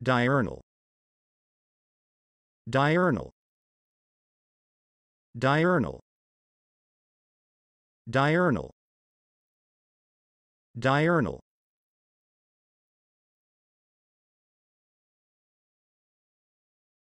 diurnal diurnal diurnal diurnal diurnal